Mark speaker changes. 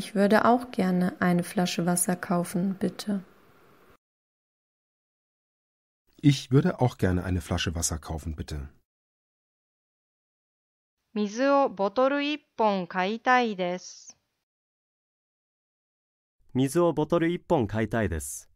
Speaker 1: Ich würde auch gerne eine Flasche Wasser kaufen, bitte.
Speaker 2: Ich würde auch gerne eine Flasche Wasser kaufen, bitte.
Speaker 3: ippon kaitai 水をボトル一本買いたいです。
Speaker 4: 水をボトル一本買いたいです。